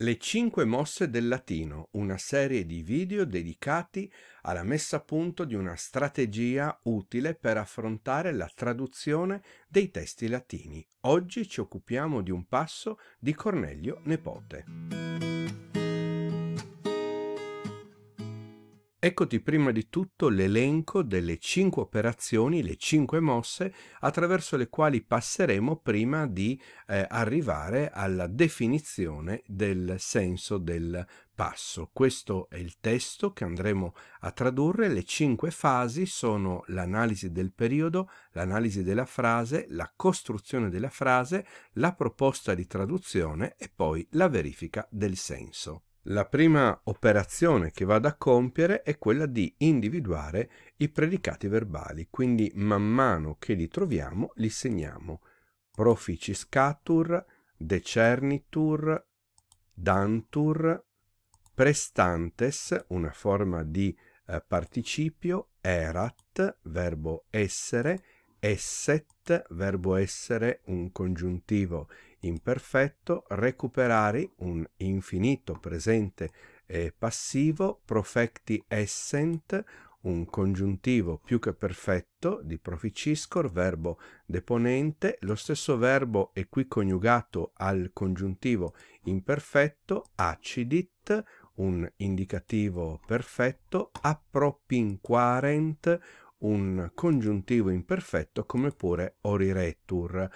Le 5 mosse del latino, una serie di video dedicati alla messa a punto di una strategia utile per affrontare la traduzione dei testi latini. Oggi ci occupiamo di un passo di Cornelio Nepote. Eccoti prima di tutto l'elenco delle 5 operazioni, le 5 mosse attraverso le quali passeremo prima di eh, arrivare alla definizione del senso del passo. Questo è il testo che andremo a tradurre. Le 5 fasi sono l'analisi del periodo, l'analisi della frase, la costruzione della frase, la proposta di traduzione e poi la verifica del senso. La prima operazione che vado a compiere è quella di individuare i predicati verbali, quindi man mano che li troviamo li segniamo proficiscatur, decernitur, dantur, prestantes, una forma di eh, participio, erat, verbo essere, esset, verbo essere, un congiuntivo imperfetto, recuperari un infinito presente e passivo, profecti essent, un congiuntivo più che perfetto di proficiscor, verbo deponente, lo stesso verbo è qui coniugato al congiuntivo imperfetto, acidit, un indicativo perfetto, appropinquarent, un congiuntivo imperfetto come pure oriretur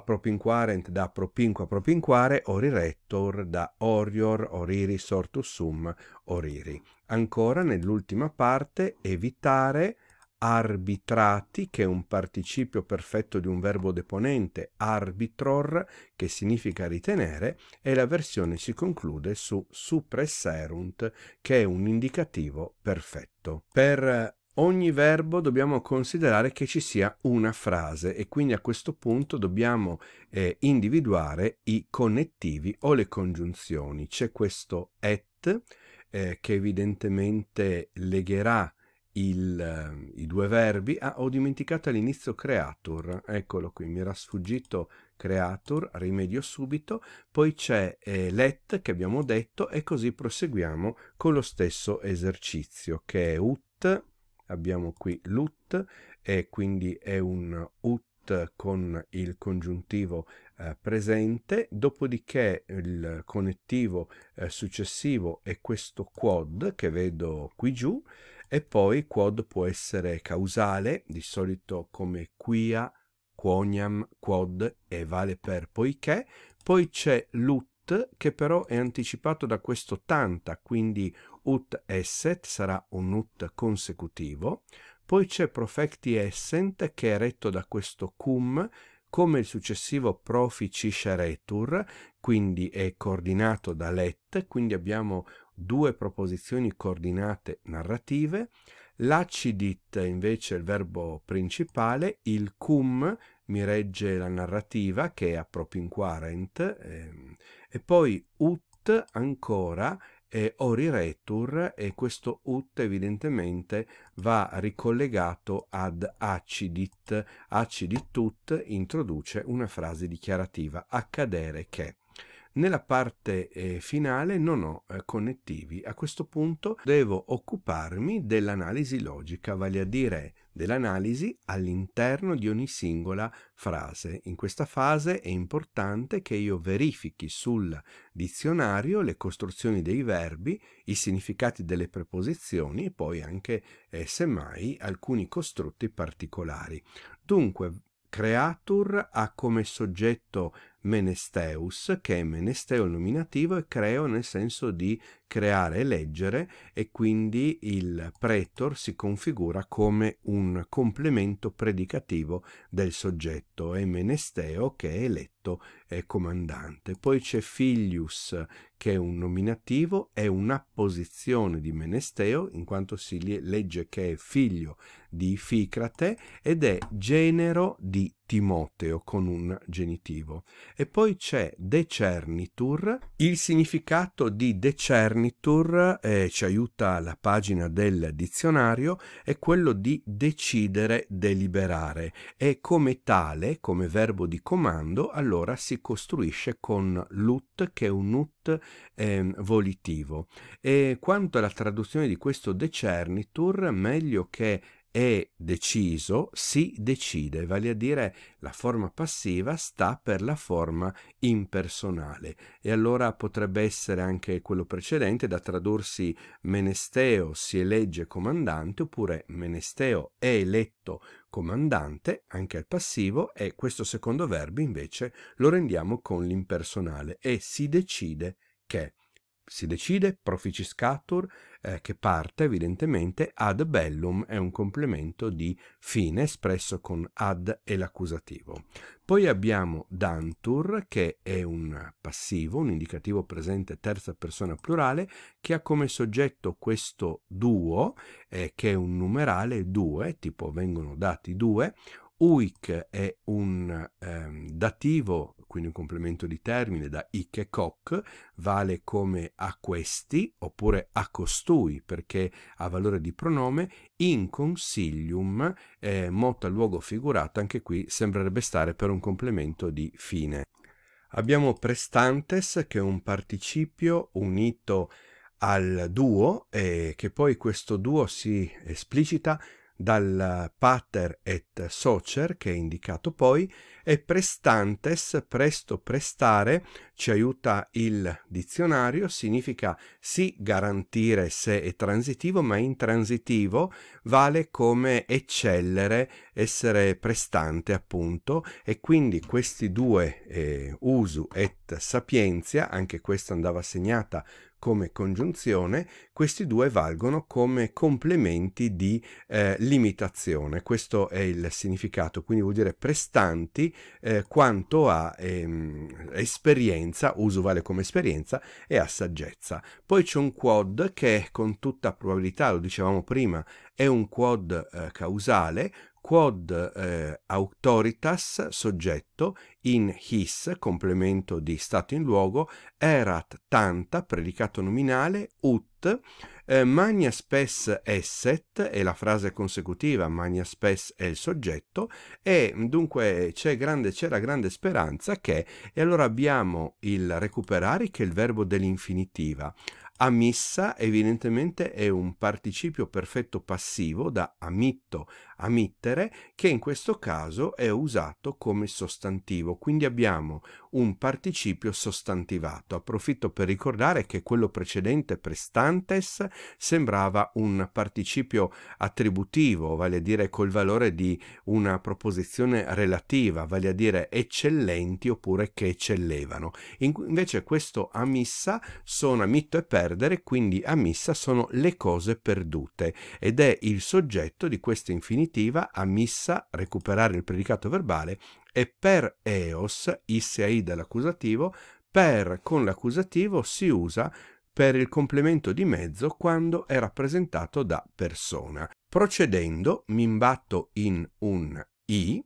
propinquarent da propinqua propinquare, orirettor da orior, oriri sortus sum, oriri. Ancora nell'ultima parte evitare arbitrati, che è un participio perfetto di un verbo deponente, arbitror, che significa ritenere, e la versione si conclude su supresserunt, che è un indicativo perfetto. Per ogni verbo dobbiamo considerare che ci sia una frase e quindi a questo punto dobbiamo eh, individuare i connettivi o le congiunzioni. C'è questo et eh, che evidentemente legherà il, eh, i due verbi. Ah, ho dimenticato all'inizio creator, eccolo qui, mi era sfuggito creator, rimedio subito, poi c'è eh, let che abbiamo detto e così proseguiamo con lo stesso esercizio che è ut abbiamo qui l'ut e quindi è un ut con il congiuntivo eh, presente, dopodiché il connettivo eh, successivo è questo quad che vedo qui giù e poi quad può essere causale, di solito come quia, quoniam, quod e vale per poiché, poi c'è l'ut che però è anticipato da questo tanta, quindi ut esset sarà un ut consecutivo, poi c'è profecti essent che è retto da questo cum come il successivo proficisce retur, quindi è coordinato da let, quindi abbiamo due proposizioni coordinate narrative, l'acidit invece è il verbo principale, il cum mi regge la narrativa che è a propinquarent, ehm, e poi ut ancora e ori retur e questo ut evidentemente va ricollegato ad acidit. Acidit ut introduce una frase dichiarativa, accadere che. Nella parte eh, finale non ho eh, connettivi. A questo punto devo occuparmi dell'analisi logica, vale a dire dell'analisi all'interno di ogni singola frase. In questa fase è importante che io verifichi sul dizionario le costruzioni dei verbi, i significati delle preposizioni e poi anche, eh, semmai, alcuni costrutti particolari. Dunque, creatur ha come soggetto menesteus, che è menesteo nominativo e creo nel senso di creare e leggere e quindi il pretor si configura come un complemento predicativo del soggetto e menesteo che è eletto è comandante. Poi c'è filius che è un nominativo, è un'apposizione di menesteo in quanto si legge che è figlio di Ficrate ed è genero di Timoteo con un genitivo. E poi c'è decernitur, il significato di decernitur eh, ci aiuta la pagina del dizionario, è quello di decidere, deliberare e come tale, come verbo di comando, allora si costruisce con lut che è un ut eh, volitivo. E quanto alla traduzione di questo decernitur, meglio che è deciso, si decide, vale a dire la forma passiva sta per la forma impersonale e allora potrebbe essere anche quello precedente da tradursi menesteo si elegge comandante oppure menesteo è eletto comandante, anche al passivo, e questo secondo verbo invece lo rendiamo con l'impersonale e si decide che si decide, proficiscatur, eh, che parte evidentemente, ad bellum è un complemento di fine espresso con ad e l'accusativo. Poi abbiamo dantur, che è un passivo, un indicativo presente terza persona plurale, che ha come soggetto questo duo, eh, che è un numerale due, tipo vengono dati due, Uic è un eh, dativo quindi un complemento di termine da ich e coc, vale come a questi oppure a costui perché ha valore di pronome, in consilium, eh, mota luogo figurato, anche qui sembrerebbe stare per un complemento di fine. Abbiamo prestantes che è un participio unito al duo e eh, che poi questo duo si esplicita dal pater et socer, che è indicato poi, e prestantes, presto prestare, ci aiuta il dizionario, significa sì garantire se è transitivo, ma intransitivo vale come eccellere, essere prestante appunto, e quindi questi due, eh, usu et sapienzia, anche questa andava segnata come congiunzione, questi due valgono come complementi di eh, limitazione. Questo è il significato, quindi vuol dire prestanti eh, quanto a ehm, esperienza, uso vale come esperienza, e a saggezza. Poi c'è un quad che con tutta probabilità, lo dicevamo prima, è un quad eh, causale, quod eh, autoritas soggetto in his complemento di stato in luogo erat tanta predicato nominale ut eh, magna spes esset e la frase consecutiva magna spes è il soggetto e dunque c'è grande c'era grande speranza che e allora abbiamo il recuperare che è il verbo dell'infinitiva Amissa evidentemente è un participio perfetto passivo da amitto ammittere che in questo caso è usato come sostantivo, quindi abbiamo un participio sostantivato. Approfitto per ricordare che quello precedente prestantes sembrava un participio attributivo, vale a dire col valore di una proposizione relativa, vale a dire eccellenti oppure che eccellevano. invece questo amissa sono amitto e perdere, quindi amissa sono le cose perdute ed è il soggetto di questo infinito definitiva a missa recuperare il predicato verbale e per eos, isseid dall'accusativo, per con l'accusativo si usa per il complemento di mezzo quando è rappresentato da persona. Procedendo mi imbatto in un i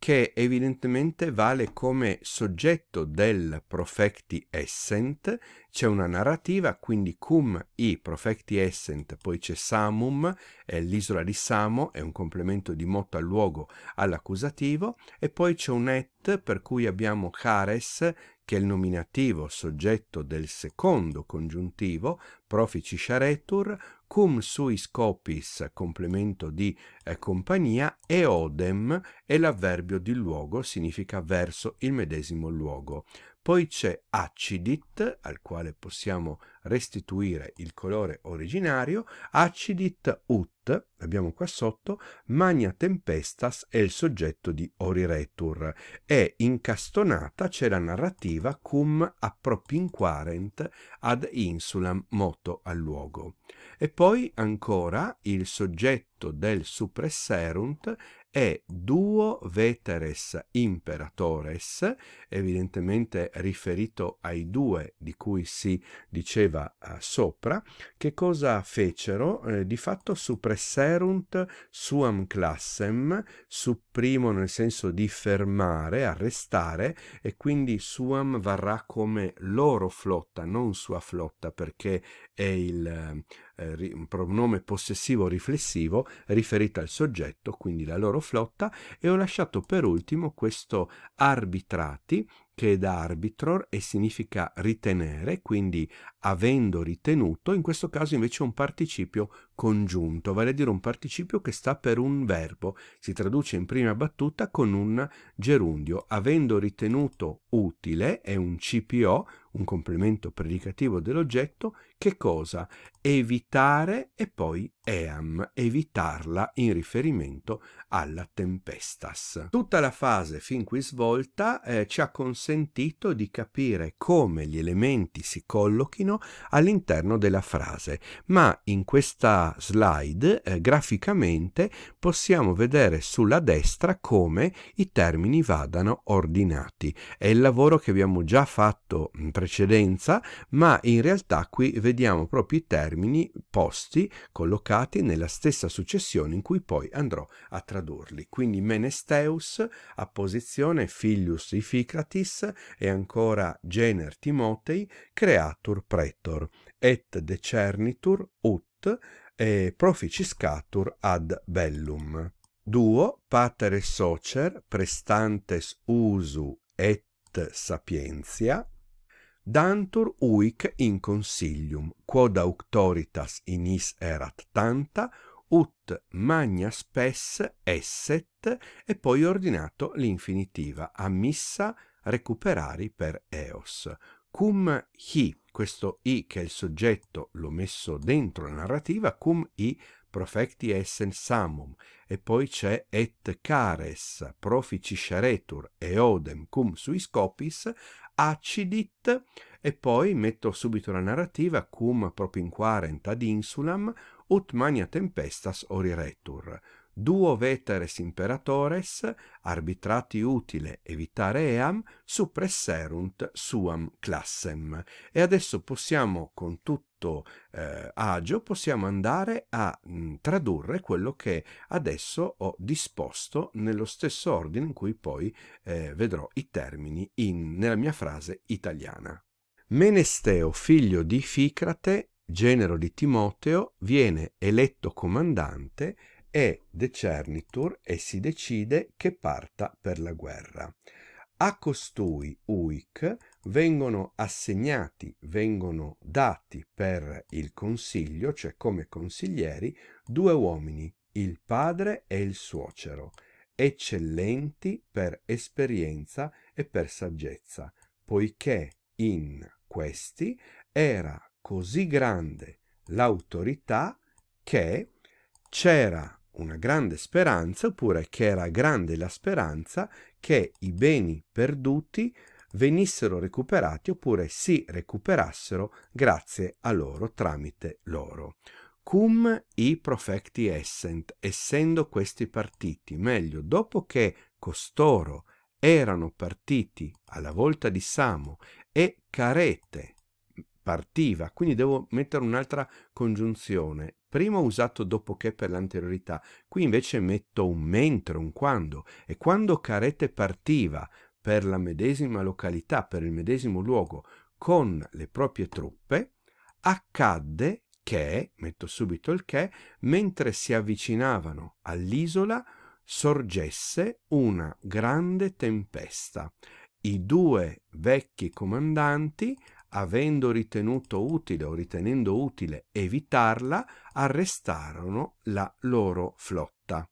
che evidentemente vale come soggetto del profecti essent, c'è una narrativa, quindi cum i profecti essent, poi c'è Samum, eh, l'isola di Samo, è un complemento di motto al luogo all'accusativo, e poi c'è un et per cui abbiamo cares, che è il nominativo soggetto del secondo congiuntivo, profici sharetur, cum sui scopis complemento di eh, compagnia e odem e l'avverbio di luogo significa verso il medesimo luogo. Poi c'è acidit, al quale possiamo restituire il colore originario, acidit ut, abbiamo qua sotto, magna tempestas è il soggetto di Oriretur, e incastonata c'è la narrativa cum appropinquarent ad insulam moto al luogo. E poi ancora il soggetto del supresserunt e duo veteres imperatores, evidentemente riferito ai due di cui si diceva eh, sopra, che cosa fecero? Eh, di fatto suppresserunt suam classem, supprimo nel senso di fermare, arrestare, e quindi suam varrà come loro flotta, non sua flotta, perché è il eh, un pronome possessivo riflessivo riferito al soggetto, quindi la loro flotta, e ho lasciato per ultimo questo arbitrati che è da arbitror e significa ritenere, quindi avendo ritenuto, in questo caso invece un participio congiunto, vale a dire un participio che sta per un verbo, si traduce in prima battuta con un gerundio, avendo ritenuto utile è un CPO, un complemento predicativo dell'oggetto, che cosa? Evitare e poi eam, evitarla in riferimento alla tempestas. Tutta la fase fin qui svolta eh, ci ha consentito di capire come gli elementi si collochino bambino all'interno della frase, ma in questa slide eh, graficamente possiamo vedere sulla destra come i termini vadano ordinati. È il lavoro che abbiamo già fatto in precedenza, ma in realtà qui vediamo proprio i termini posti, collocati nella stessa successione in cui poi andrò a tradurli. Quindi menesteus, apposizione, filius ificratis e ancora gener Timotei, creatur pre rector, et decernitur ut e proficiscatur ad bellum. Duo pater et socer prestantes usu et sapientia dantur uic in consilium, quod auctoritas in is erat tanta, ut magna spes esset, e poi ordinato l'infinitiva a missa recuperari per eos, cum hi questo i che è il soggetto l'ho messo dentro la narrativa cum i profecti essen samum e poi c'è et cares proficisceretur odem cum sui scopis acidit e poi metto subito la narrativa cum propinquarent ad insulam ut mania tempestas oriretur duo veteres imperatores, arbitrati utile evitare eam, suppresserunt suam classem. E adesso possiamo, con tutto eh, agio, possiamo andare a mh, mm, tradurre quello che adesso ho disposto nello stesso ordine in cui poi eh, vedrò i termini in, nella mia frase italiana. Menesteo, figlio di Ficrate, genero di Timoteo, viene eletto comandante e decernitur e si decide che parta per la guerra. A costui uic vengono assegnati, vengono dati per il consiglio, cioè come consiglieri, due uomini, il padre e il suocero, eccellenti per esperienza e per saggezza, poiché in questi era così grande l'autorità che c'era una grande speranza oppure che era grande la speranza che i beni perduti venissero recuperati oppure si recuperassero grazie a loro tramite loro. Cum i profecti essent, essendo questi partiti, meglio dopo che costoro erano partiti alla volta di Samo e carete partiva, quindi devo mettere un'altra congiunzione, prima ho usato dopo che per l'anteriorità, qui invece metto un mentre, un quando, e quando Carete partiva per la medesima località, per il medesimo luogo, con le proprie truppe, accadde che, metto subito il che, mentre si avvicinavano all'isola, sorgesse una grande tempesta. I due vecchi comandanti avendo ritenuto utile o ritenendo utile evitarla, arrestarono la loro flotta.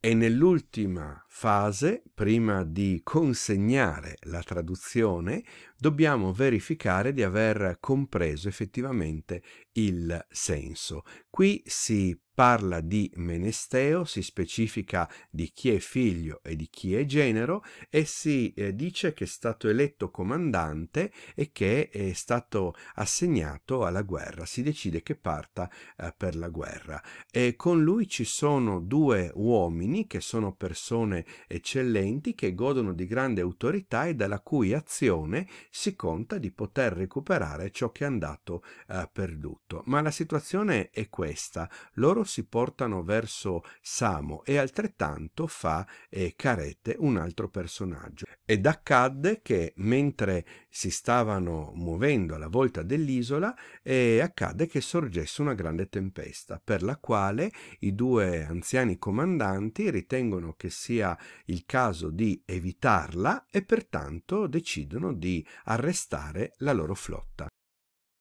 E nell'ultima fase, prima di consegnare la traduzione, dobbiamo verificare di aver compreso effettivamente il senso. Qui si parla di menesteo, si specifica di chi è figlio e di chi è genero e si eh, dice che è stato eletto comandante e che è stato assegnato alla guerra. Si decide che parta eh, per la guerra. E con lui ci sono due uomini che sono persone eccellenti, che godono di grande autorità e dalla cui azione si conta di poter recuperare ciò che è andato eh, perduto. Ma la situazione è questa. Loro loro si portano verso Samo e altrettanto fa eh, Carete, un altro personaggio. Ed accadde che mentre si stavano muovendo alla volta dell'isola, eh, accadde che sorgesse una grande tempesta, per la quale i due anziani comandanti ritengono che sia il caso di evitarla e pertanto decidono di arrestare la loro flotta.